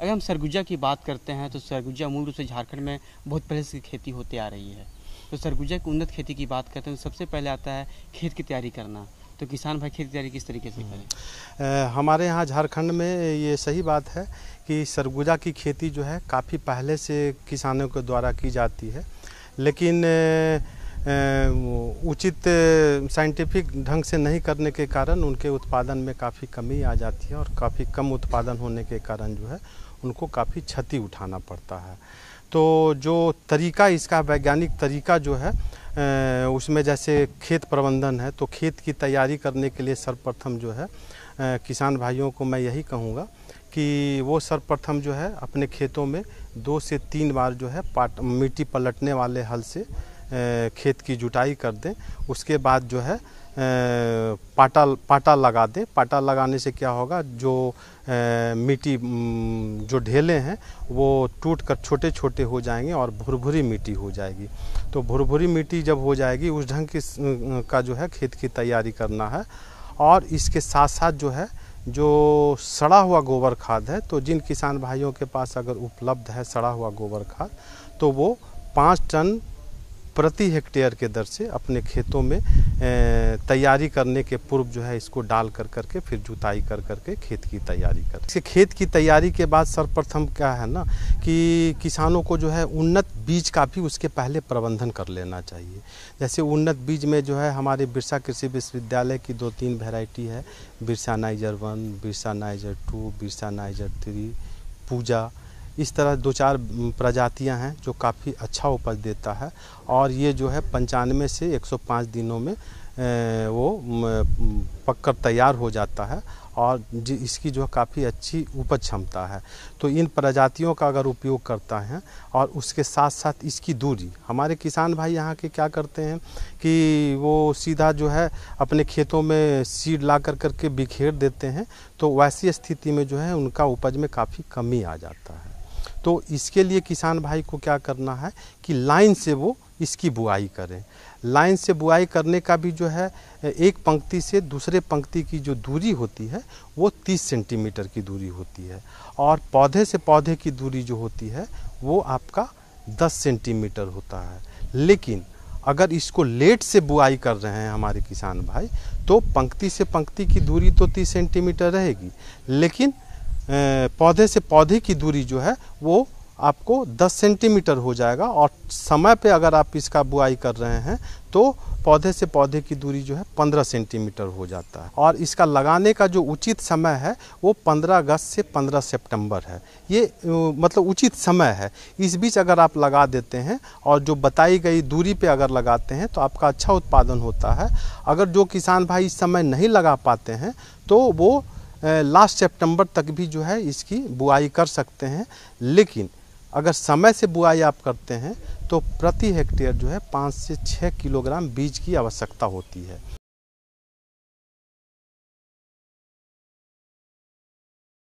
अगर हम सरगुजा की बात करते हैं तो सरगुजा मूल रूप से झारखंड में बहुत पहले से खेती होती आ रही है तो सरगुजा की उन्नत खेती की बात करते हैं तो सबसे पहले आता है खेत की तैयारी करना तो किसान भाई खेती तैयारी किस तरीके से करें हमारे यहाँ झारखंड में ये सही बात है कि सरगुजा की खेती जो है काफ़ी पहले से किसानों के द्वारा की जाती है लेकिन ए, उचित साइंटिफिक ढंग से नहीं करने के कारण उनके उत्पादन में काफ़ी कमी आ जाती है और काफ़ी कम उत्पादन होने के कारण जो है उनको काफ़ी क्षति उठाना पड़ता है तो जो तरीका इसका वैज्ञानिक तरीका जो है उसमें जैसे खेत प्रबंधन है तो खेत की तैयारी करने के लिए सर्वप्रथम जो है किसान भाइयों को मैं यही कहूँगा कि वो सर्वप्रथम जो है अपने खेतों में दो से तीन बार जो है पाट मिट्टी पलटने वाले हल से खेत की जुटाई कर दें उसके बाद जो है पाटा पाटा लगा दें पाटा लगाने से क्या होगा जो मिट्टी जो ढेले हैं वो टूट कर छोटे छोटे हो जाएंगे और भुरभुरी मिट्टी हो जाएगी तो भुरभुरी मिट्टी जब हो जाएगी उस ढंग की का जो है खेत की तैयारी करना है और इसके साथ साथ जो है जो सड़ा हुआ गोबर खाद है तो जिन किसान भाइयों के पास अगर उपलब्ध है सड़ा हुआ गोबर खाद तो वो पाँच टन प्रति हेक्टेयर के दर से अपने खेतों में तैयारी करने के पूर्व जो है इसको डाल कर करके फिर जुताई कर करके खेत की तैयारी कर इसके खेत की तैयारी के बाद सर्वप्रथम क्या है ना कि किसानों को जो है उन्नत बीज का भी उसके पहले प्रबंधन कर लेना चाहिए जैसे उन्नत बीज में जो है हमारे बिरसा कृषि विश्वविद्यालय की दो तीन वेराइटी है Birsa niger one Birsa niger two Birsa niger three Pooja इस तरह दो चार प्रजातियां हैं जो काफ़ी अच्छा उपज देता है और ये जो है पंचानवे से 105 दिनों में वो पककर तैयार हो जाता है और इसकी जो है काफ़ी अच्छी उपज क्षमता है तो इन प्रजातियों का अगर उपयोग करता है और उसके साथ साथ इसकी दूरी हमारे किसान भाई यहाँ के क्या करते हैं कि वो सीधा जो है अपने खेतों में सीड ला कर करके बिखेर देते हैं तो वैसी स्थिति में जो है उनका उपज में काफ़ी कमी आ जाता है तो इसके लिए किसान भाई को क्या करना है कि लाइन से वो इसकी बुआई करें लाइन से बुआई करने का भी जो है एक पंक्ति से दूसरे पंक्ति की जो दूरी होती है वो 30 सेंटीमीटर की दूरी होती है और पौधे से पौधे की दूरी जो होती है वो आपका 10 सेंटीमीटर होता है लेकिन अगर इसको लेट से बुआई कर रहे हैं हमारे किसान भाई तो पंक्ति से पंक्ति की दूरी तो 30 सेंटीमीटर रहेगी लेकिन पौधे से पौधे की दूरी जो है वो आपको 10 सेंटीमीटर हो जाएगा और समय पे अगर आप इसका बुआई कर रहे हैं तो पौधे से पौधे की दूरी जो है 15 सेंटीमीटर हो जाता है और इसका लगाने का जो उचित समय है वो 15 अगस्त से 15 सितंबर है ये मतलब उचित समय है इस बीच अगर आप लगा देते हैं और जो बताई गई दूरी पे अगर लगाते हैं तो आपका अच्छा उत्पादन होता है अगर जो किसान भाई इस समय नहीं लगा पाते हैं तो वो लास्ट सितंबर तक भी जो है इसकी बुआई कर सकते हैं लेकिन अगर समय से बुआई आप करते हैं तो प्रति हेक्टेयर जो है पाँच से छः किलोग्राम बीज की आवश्यकता होती है